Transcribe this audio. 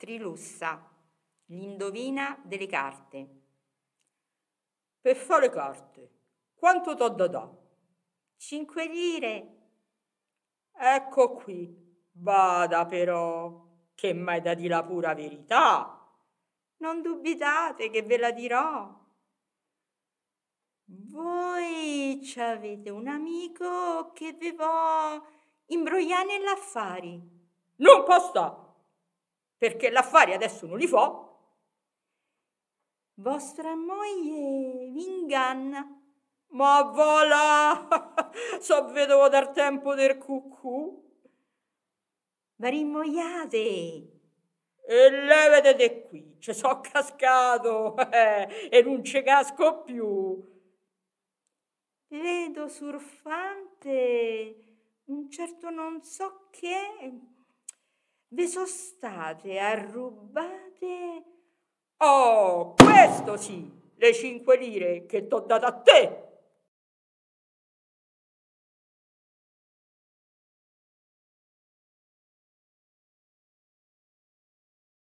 Trilussa, l'indovina delle carte. Per fare carte, quanto t'ho da da? Cinque lire. Ecco qui, bada però, che mai da di la pura verità. Non dubitate che ve la dirò. Voi avete un amico che vi può imbrogliare nell'affari. Non posta! perché l'affari adesso non li fa. Vostra moglie vi inganna. Ma voilà! so vedovo dal tempo del cucù. Ma rimoiate! E levete vedete qui, ci sono cascato eh, e non ci casco più. Vedo surfante un certo non so che vi sono state arrubate... Oh, questo sì, le cinque lire che t'ho data a te!